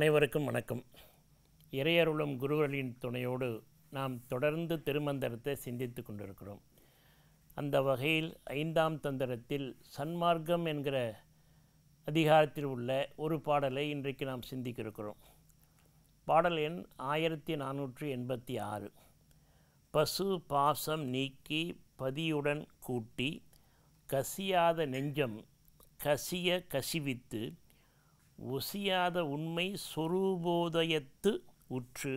அனைவருக்கும் வணக்கம் இறையருளும் குருவர்களின் துணையோடு நாம் தொடர்ந்து திருமந்திரத்தை சிந்தித்து கொண்டிருக்கிறோம் அந்த வகையில் ஐந்தாம் தந்திரத்தில் சன்மார்க்கம் என்கிற அதிகாரத்தில் உள்ள ஒரு பாடலை இன்றைக்கு நாம் சிந்திக்க இருக்கிறோம் பாடல் எண் ஆயிரத்தி நானூற்றி எண்பத்தி ஆறு பசு பாசம் நீக்கி பதியுடன் கூட்டி கசியாத நெஞ்சம் கசிய கசிவித்து ஒசியாத உண்மை சொரூபோதயத்து உற்று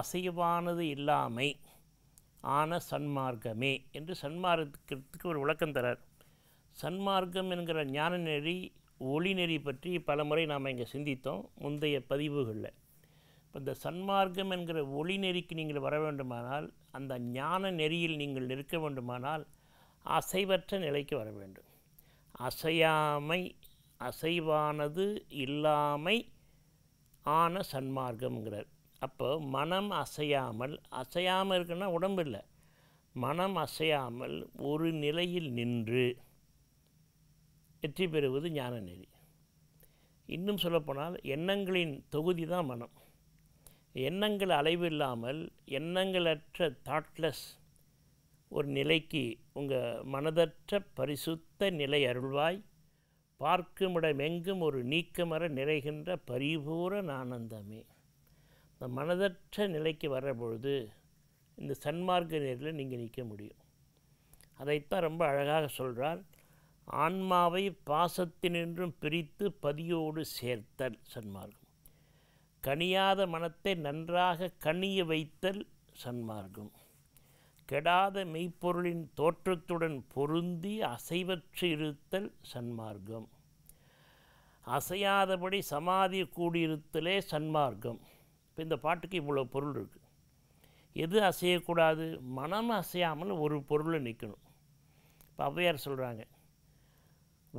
அசைவானது இல்லாமை ஆன சன்மார்க்கமே என்று சன்மார்க்கத்துக்கு ஒரு விளக்கம் தரார் சன்மார்க்கம் என்கிற ஞான நெறி ஒளி நெறி பற்றி பலமுறை நாம் இங்கே சிந்தித்தோம் முந்தைய பதிவுகளில் இப்போ இந்த சன்மார்க்கம் என்கிற ஒளி நெறிக்கு நீங்கள் வர வேண்டுமானால் அந்த ஞான நெறியில் நீங்கள் நிற்க வேண்டுமானால் அசைவற்ற நிலைக்கு வர வேண்டும் அசையாமை அசைவானது இல்லாமை ஆன சன்மார்க்கம்ங்கிறார் அப்போ மனம் அசையாமல் அசையாமல் இருக்குன்னா உடம்பு இல்லை மனம் அசையாமல் ஒரு நிலையில் நின்று வெற்றி பெறுவது ஞான நெறி இன்னும் சொல்லப்போனால் எண்ணங்களின் தொகுதி தான் மனம் எண்ணங்கள் அலைவு இல்லாமல் எண்ணங்களற்ற தாட்லெஸ் ஒரு நிலைக்கு உங்கள் மனதற்ற பரிசுத்த நிலை அருள்வாய் பார்க்குமிடமெங்கும் ஒரு நீக்கமர நிறைகின்ற பரிபூரண ஆனந்தமே இந்த மனதற்ற நிலைக்கு வர்ற பொழுது இந்த சன்மார்க்க நேரில் நீங்கள் நிற்க முடியும் அதைத்தான் ரொம்ப அழகாக சொல்கிறார் ஆன்மாவை பாசத்தினின்றும் பிரித்து பதியோடு சேர்த்தல் சன்மார்க்கம் கனியாத மனத்தை நன்றாக கனிய வைத்தல் சன்மார்க்கம் கெடாத மெய்ப்பொருளின் தோற்றத்துடன் பொருந்தி அசைவற்று இருத்தல் சன்மார்க்கம் அசையாதபடி சமாதி கூடியிருத்தலே சன்மார்க்கம் இப்போ இந்த பாட்டுக்கு இவ்வளோ பொருள் இருக்குது எது அசையக்கூடாது மனம் அசையாமல் ஒரு பொருளை நிற்கணும் இப்போ அவ்வையார் சொல்கிறாங்க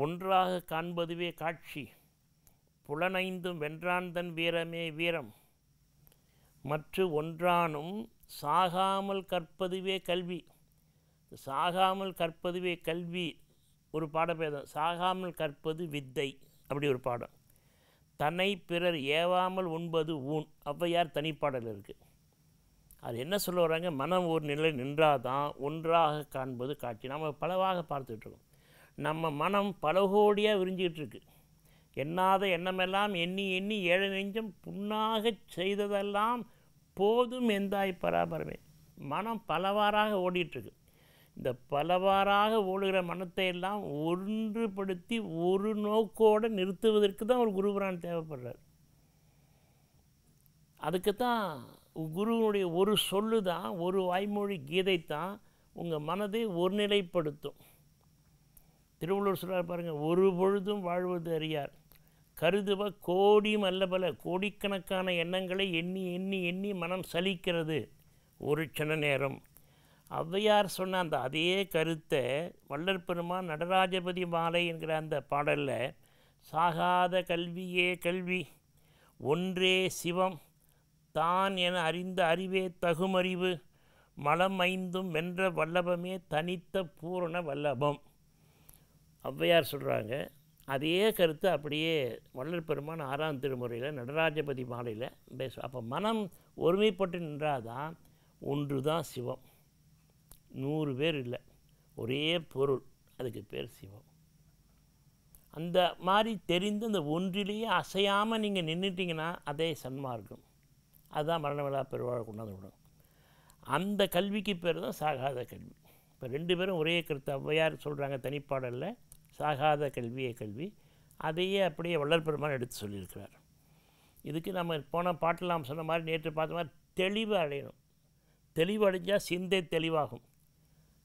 ஒன்றாக காண்பதுவே காட்சி புலனைந்தும் வென்றான் தன் வீரமே வீரம் மற்ற ஒன்றானும் சாகாமல் கற்பதுவே கல்வி சாகாமல் கற்பதுவே கல்வி ஒரு பாடபேதம் சாகாமல் கற்பது வித்தை அப்படி ஒரு பாடம் தன்னை பிறர் ஏவாமல் உண்பது ஊன் ஔவையார் தனிப்பாடல் இருக்குது அது என்ன சொல்ல வராங்க மனம் ஒரு நிலை நின்றாதான் ஒன்றாக காண்பது காட்சி நம்ம பலவாக பார்த்துட்ருக்கோம் நம்ம மனம் பல கோடியாக விரிஞ்சிக்கிட்டு இருக்கு எண்ணாத எண்ணமெல்லாம் எண்ணி எண்ணி ஏழை நெஞ்சம் புண்ணாக செய்ததெல்லாம் போதும் எந்தாய் பராபரமே மனம் பலவாறாக ஓடிட்டுருக்கு இந்த பலவாறாக ஓடுகிற மனத்தை எல்லாம் ஒன்றுபடுத்தி ஒரு நோக்கோடு நிறுத்துவதற்கு தான் ஒரு குருபுரான் தேவைப்படுறார் அதுக்கு தான் குருவனுடைய ஒரு சொல்லு தான் ஒரு வாய்மொழி கீதை தான் உங்கள் மனதை ஒருநிலைப்படுத்தும் திருவள்ளுவர் சொல்கிறார் பாருங்கள் ஒரு பொழுதும் வாழ்வது அறியார் கருதுவ கோடி பல கோடிக்கணக்கான எண்ணங்களை எண்ணி எண்ணி எண்ணி மனம் சலிக்கிறது ஒரு சின்ன நேரம் ஔவையார் சொன்ன அந்த அதே கருத்தை வள்ளற்பெருமான் நடராஜபதி மாலை என்கிற அந்த பாடலில் சாகாத கல்வியே கல்வி ஒன்றே சிவம் தான் என அறிந்த அறிவே தகுமறிவு மலம் ஐந்தும் வென்ற வல்லபமே தனித்த பூரண வல்லபம் ஔவையார் சொல்கிறாங்க அதே கருத்து அப்படியே வள்ளல் பெருமான் ஆறாம் திருமுறையில் நடராஜபதி மாலையில் பேச அப்போ மனம் ஒருமைப்பட்டு நின்றால் தான் ஒன்று தான் சிவம் நூறு பேர் இல்லை ஒரே பொருள் அதுக்கு பேர் சிவம் அந்த மாதிரி தெரிந்து அந்த ஒன்றிலேயே அசையாமல் நீங்கள் நின்றுட்டிங்கன்னா அதே சன்மார்க்கம் அதுதான் மரண விழா பெருவாழ் கொண்டாந்து விடும் அந்த கல்விக்கு பேர் தான் சாகாத கல்வி இப்போ ரெண்டு பேரும் ஒரே கருத்து ஔவையார் சொல்கிறாங்க தனிப்பாடலில் சாகாத கல்வியே கல்வி அதையே அப்படியே வள்ளற்பெருமான் எடுத்து சொல்லியிருக்கிறார் இதுக்கு நம்ம போன பாட்டில் நாம் சொன்ன மாதிரி நேற்று பார்த்த மாதிரி தெளிவு அடையணும் தெளிவு அடைஞ்சால் சிந்தை தெளிவாகும்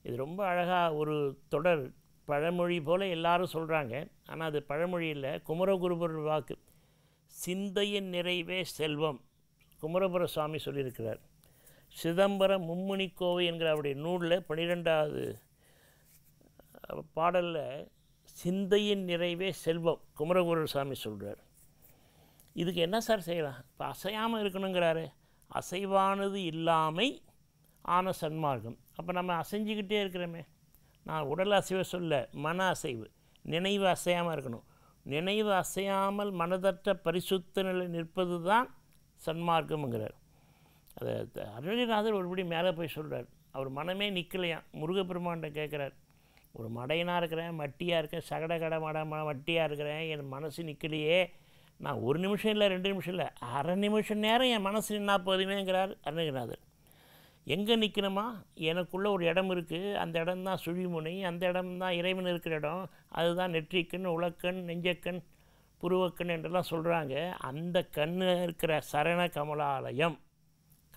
இது ரொம்ப அழகாக ஒரு தொடர் பழமொழி போல் எல்லாரும் சொல்கிறாங்க ஆனால் அது பழமொழியில் குமரகுருபுர வாக்கு சிந்தையின் நிறைவே செல்வம் குமரபுர சுவாமி சொல்லியிருக்கிறார் சிதம்பரம் மும்முனிக்கோவை என்கிற அவருடைய நூலில் பன்னிரெண்டாவது பாடலில் சிந்தையின் நிறைவே செல்வம் குமரகுரு சாமி சொல்கிறார் இதுக்கு என்ன சார் செய்யலாம் இப்போ அசையாமல் இருக்கணுங்கிறாரு அசைவானது இல்லாமை ஆன சன்மார்க்கம் அப்போ நம்ம அசைஞ்சிக்கிட்டே இருக்கிறோமே நான் உடல் அசைவை சொல்ல மன அசைவு நினைவு அசையாமல் இருக்கணும் நினைவு அசையாமல் மனதற்ற பரிசுத்த நிலை நிற்பது தான் சன்மார்க்கம்ங்கிறார் அதை அருணிநாதர் ஒருபடி மேலே போய் சொல்கிறார் அவர் மனமே நிற்கலையாம் முருகப்பெருமான்கிட்ட கேட்குறார் ஒரு மடையனாக இருக்கிறேன் மட்டியாக இருக்கேன் சகட கட மட மட்டியாக இருக்கிறேன் என் மனசு நிற்கலையே நான் ஒரு நிமிஷம் இல்லை ரெண்டு நிமிஷம் இல்லை அரை நிமிஷம் நேரம் என் மனசு நின்னா போதுமேங்கிறார் அருணகிரிநாதர் எங்கே நிற்கணுமா எனக்குள்ளே ஒரு இடம் இருக்குது அந்த இடம் தான் சுழிமுனை அந்த இடம் தான் இறைவன் இருக்கிற இடம் அதுதான் நெற்றிக்கண் உலக்கண் நெஞ்சக்கண் புருவக்கண் என்றெல்லாம் சொல்கிறாங்க அந்த கண் இருக்கிற சரண கமலாலயம்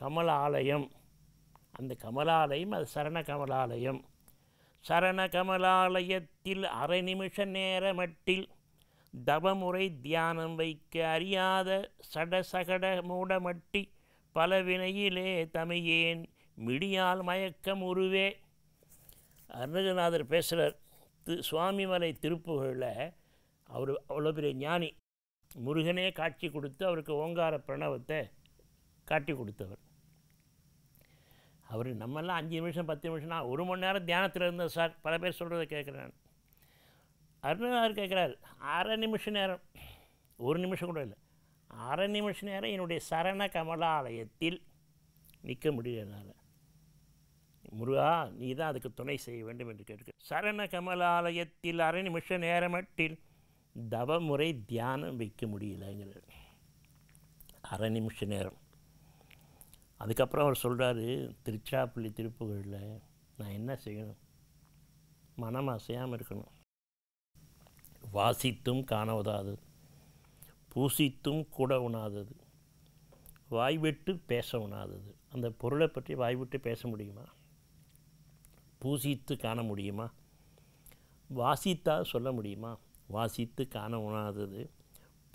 கமலாலயம் அந்த கமலாலயம் அது சரண கமலாலயம் சரணகமலாலயத்தில் அரை நிமிஷ நேரமட்டில் தவமுறை தியானம் வைக்க அறியாத சடசகட மூடமட்டி பலவினையிலே தமையேன் மிடியால் மயக்கம் உருவே அருணகநாதர் பேசுகிறார் திரு சுவாமிமலை திருப்புகளில் அவர் அவ்வளோ பெரிய ஞானி முருகனே காட்சி கொடுத்து அவருக்கு ஓங்கார பிரணவத்தை காட்டி கொடுத்தவர் அவர் நம்மெல்லாம் அஞ்சு நிமிஷம் பத்து நிமிஷம்னா ஒரு மணி நேரம் தியானத்தில் இருந்தோம் சார் பல பேர் சொல்கிறத கேட்குறேன் அவர் கேட்குறாரு அரை நிமிஷ நேரம் ஒரு நிமிஷம் கூட இல்லை அரை நிமிஷ நேரம் என்னுடைய சரண கமலாலயத்தில் நிற்க முடியல என்னால் முருகா நீ தான் அதுக்கு துணை செய்ய வேண்டும் என்று கேட்க சரண கமலாலயத்தில் அரை நிமிஷ நேரமட்டில் தவமுறை தியானம் வைக்க முடியலங்கிறது அரை நிமிஷ நேரம் அதுக்கப்புறம் அவர் சொல்கிறாரு திருச்சாப்பள்ளி திருப்புகழில் நான் என்ன செய்யணும் மனம் அசையாமல் இருக்கணும் வாசித்தும் காண உதாது பூசித்தும் கூட உணாதது வாய்விட்டு பேச உணாதது அந்த பொருளை பற்றி வாய்விட்டு பேச முடியுமா பூசித்து காண முடியுமா வாசித்தால் சொல்ல முடியுமா வாசித்து காண உணாதது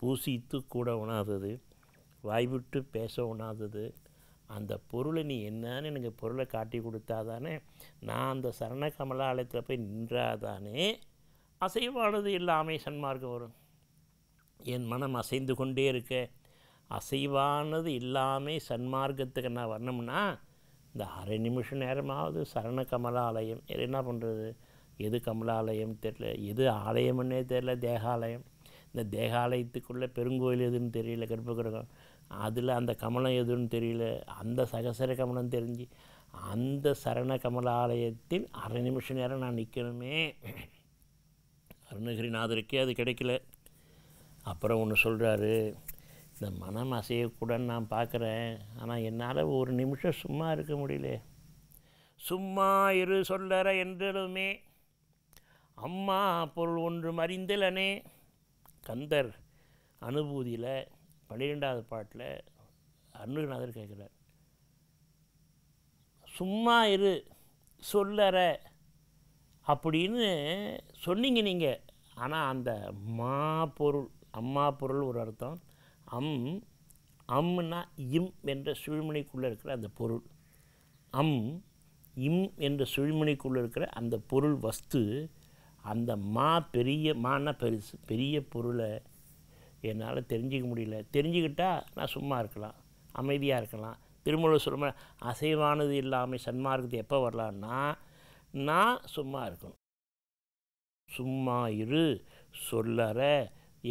பூசித்து கூட உணாதது வாய்விட்டு பேச உணாதது அந்த பொருளை நீ என்னன்னு எனக்கு பொருளை காட்டி கொடுத்தா தானே நான் அந்த சரண கமலாலயத்தில் போய் நின்றாதானே அசைவானது இல்லாமே சன்மார்க்கம் வரும் என் மனம் அசைந்து கொண்டே இருக்க அசைவானது இல்லாமல் சன்மார்க்கத்துக்கு நான் வரணும்னா இந்த அரை நிமிஷம் நேரமாவது சரண கமலாலயம் என்ன பண்ணுறது எது கமலாலயம் தெரில எது ஆலயம்னே தெரில தேகாலயம் இந்த தேகாலயத்துக்குள்ளே பெருங்கோயில் எதுன்னு தெரியல கற்பகிரகம் அதில் அந்த கமலம் எதுன்னு தெரியல அந்த சகசர கமலம் தெரிஞ்சு அந்த சரண கமலாலயத்தில் அரை நிமிஷம் நேரம் நான் நிற்கணுமே அருணகிரிநாதருக்கே அது கிடைக்கல அப்புறம் ஒன்று சொல்கிறாரு இந்த மனம் அசையக்கூடன்னு நான் பார்க்குறேன் ஆனால் என்னால் ஒரு நிமிஷம் சும்மா இருக்க முடியல சும்மா இரு சொல்லற என்றதுமே அம்மா பொருள் ஒன்று மறிந்தலனே கந்தர் அனுபூதியில் பன்னிரெண்டாவது பாட்டில் அருணகிரிநாதர் கேட்குறார் சும்மா இரு சொல்லற அப்படின்னு சொன்னீங்க நீங்கள் ஆனால் அந்த மா பொருள் அம்மா பொருள் ஒரு அர்த்தம் அம் அம்னா இம் என்ற சுழிமணிக்குள்ளே இருக்கிற அந்த பொருள் அம் இம் என்ற சுழிமணிக்குள்ளே இருக்கிற அந்த பொருள் வஸ்து அந்த மா பெரிய மானா பெருசு பெரிய பொருளை என்னால் தெரிஞ்சிக்க முடியல தெரிஞ்சுக்கிட்டால் நான் சும்மா இருக்கலாம் அமைதியாக இருக்கலாம் திருமூலர் சொல்ல அசைவானது இல்லாமல் சன்மார்க்கத்து எப்போ வரலான்னா நான் சும்மா இருக்கணும் சும்மா இரு சொல்லற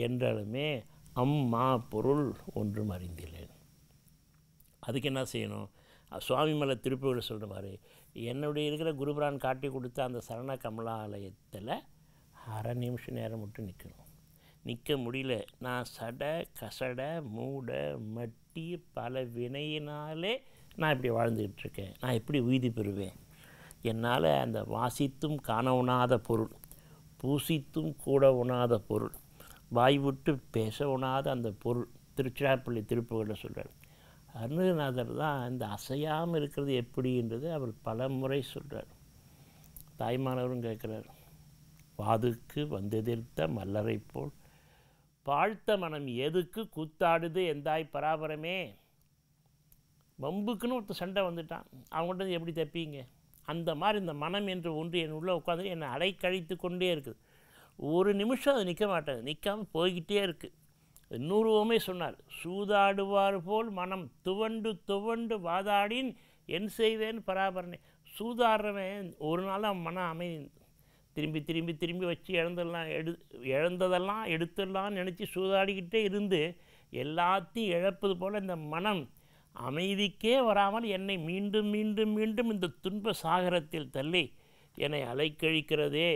என்றாலுமே அம்மா பொருள் ஒன்றும் அறிந்தில்லேன் அதுக்கு என்ன செய்யணும் சுவாமி மலை திருப்பூரில் சொல்கிற மாதிரி என்னுடைய இருக்கிற குருபிரான் காட்டி கொடுத்த அந்த சரண கமலாலயத்தில் அரை நிமிஷம் நேரம் மட்டும் நிற்கணும் நிற்க முடியல நான் சட கசட மூட மட்டி பல வினையினாலே நான் இப்படி வாழ்ந்துக்கிட்டு இருக்கேன் நான் எப்படி உய்தி பெறுவேன் என்னால் அந்த வாசித்தும் காண உணாத பொருள் பூசித்தும் கூட உணாத பொருள் வாய் விட்டு பேச உணாத அந்த பொருள் திருச்சிராப்பள்ளி திருப்புகளை சொல்கிறார் அருணநாதர் தான் இந்த அசையாமல் இருக்கிறது எப்படின்றது அவர் பல முறை சொல்கிறார் தாய்மானவரும் கேட்குறார் வாதுக்கு வந்தெதிர்த்த மல்லரை போல் பாழ்த்த மனம் எதுக்கு கூத்தாடுது எந்தாய் பராபரமே வம்புக்குன்னு ஒருத்தர் சண்டை வந்துட்டான் அவங்கள்ட்ட எப்படி தப்பிங்க அந்த மாதிரி இந்த மனம் என்று ஒன்று என் உள்ளே உட்காந்து என்னை அடைக்கழித்து கொண்டே இருக்குது ஒரு நிமிஷம் அது நிற்க மாட்டேன் நிற்காமல் போய்கிட்டே இருக்குது நூறுவமே சொன்னார் சூதாடுவார் போல் மனம் துவண்டு துவண்டு வாதாடின் என் செய்வேன் பராபரனே சூதாடுறவன் ஒரு நாள் அவன் மன அமைதி திரும்பி திரும்பி திரும்பி வச்சு இழந்துடலாம் எடு இழந்ததெல்லாம் எடுத்துடலாம்னு நினச்சி சூதாடிக்கிட்டே இருந்து எல்லாத்தையும் இழப்பது போல் இந்த மனம் அமைதிக்கே வராமல் என்னை மீண்டும் மீண்டும் மீண்டும் இந்த துன்ப சாகரத்தில் தள்ளி என்னை அலைக்கழிக்கிறதே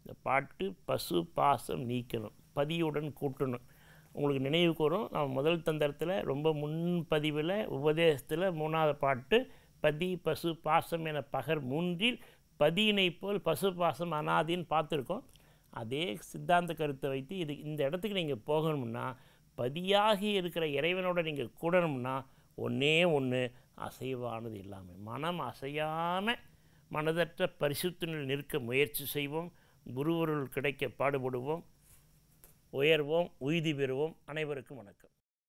இந்த பாட்டு பசு பாசம் நீக்கணும் பதியுடன் கூட்டணும் உங்களுக்கு நினைவு கூறும் நான் முதல் தந்திரத்தில் ரொம்ப முன்பதிவில் உபதேசத்தில் மூணாவது பாட்டு பதி பசு பாசம் என பகர் மூன்றில் பதியினை போல் பசு பாசம் அனாதின்னு பார்த்துருக்கோம் அதே சித்தாந்த கருத்தை வைத்து இது இந்த இடத்துக்கு நீங்கள் போகணும்னா பதியாகி இருக்கிற இறைவனோட நீங்கள் கூடணும்னா ஒன்றே ஒன்று அசைவானது இல்லாமல் மனம் அசையாமல் மனதற்ற பரிசுத்தினில் நிற்க முயற்சி செய்வோம் குருவருள் கிடைக்க பாடுபடுவோம் உயர்வோம் உய்தி பெறுவோம் அனைவருக்கும் வணக்கம்